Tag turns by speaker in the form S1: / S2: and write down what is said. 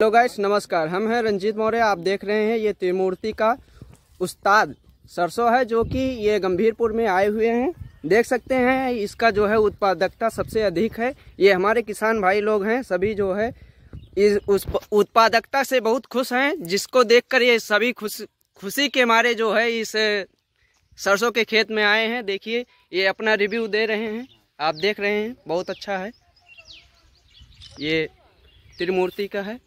S1: hello guys नमस्कार हम हैं रंजीत मौर्य आप देख रहे हैं ये त्रिमूर्ति का उस्ताद सरसों है जो कि ये गंभीरपुर में आए हुए हैं देख सकते हैं इसका जो है उत्पादकता सबसे अधिक है ये हमारे किसान भाई लोग हैं सभी जो है इस उस उत्पादकता से बहुत खुश हैं जिसको देखकर ये सभी खुश खुशी के मारे जो है इस सरसों के खेत में आए हैं देखिए ये अपना रिव्यू दे रहे हैं आप देख रहे हैं बहुत अच्छा है ये त्रिमूर्ति का है